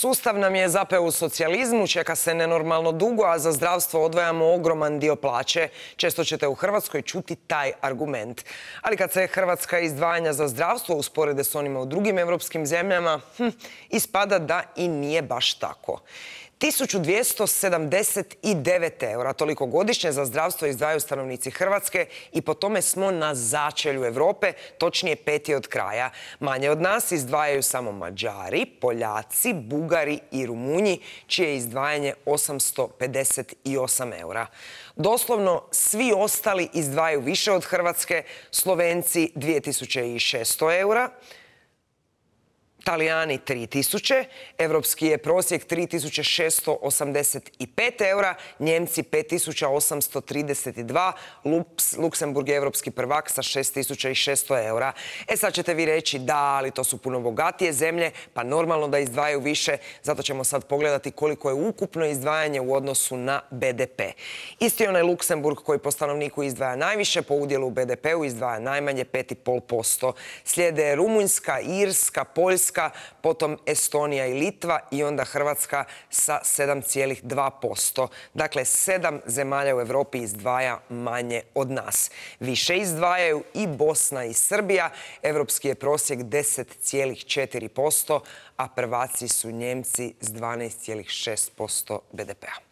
Sustav nam je zapeo u socijalizmu, čeka se nenormalno dugo, a za zdravstvo odvajamo ogroman dio plaće. Često ćete u Hrvatskoj čuti taj argument. Ali kad se Hrvatska izdvajanja za zdravstvo usporede s onima u drugim evropskim zemljama, hm, ispada da i nije baš tako. 1279 eura, toliko godišnje za zdravstvo izdvajaju stanovnici Hrvatske i po tome smo na začelju Europe, točnije peti od kraja. Manje od nas izdvajaju samo Mađari, Poljaci, Bugari i Rumunji, čije je izdvajanje 858 eura. Doslovno svi ostali izdvajaju više od Hrvatske, Slovenci 2600 eura, Talijani 3000, evropski je prosjek 3685 eura, Njemci 5832, Luksemburg je evropski prvak sa 6600 eura. E sad ćete vi reći da, ali to su puno bogatije zemlje, pa normalno da izdvajaju više, zato ćemo sad pogledati koliko je ukupno izdvajanje u odnosu na BDP. Isti onaj Luksemburg koji po stanovniku izdvaja najviše, po udjelu u BDP-u izdvaja najmanje 5,5%. Slijede Rumunjska, Irska, Poljska, potom Estonija i Litva i onda Hrvatska sa 7,2%. Dakle, sedam zemalja u Europi izdvaja manje od nas. Više izdvajaju i Bosna i Srbija. Europski je prosjek 10,4%, a prvaci su Njemci s 12,6% BDP-a.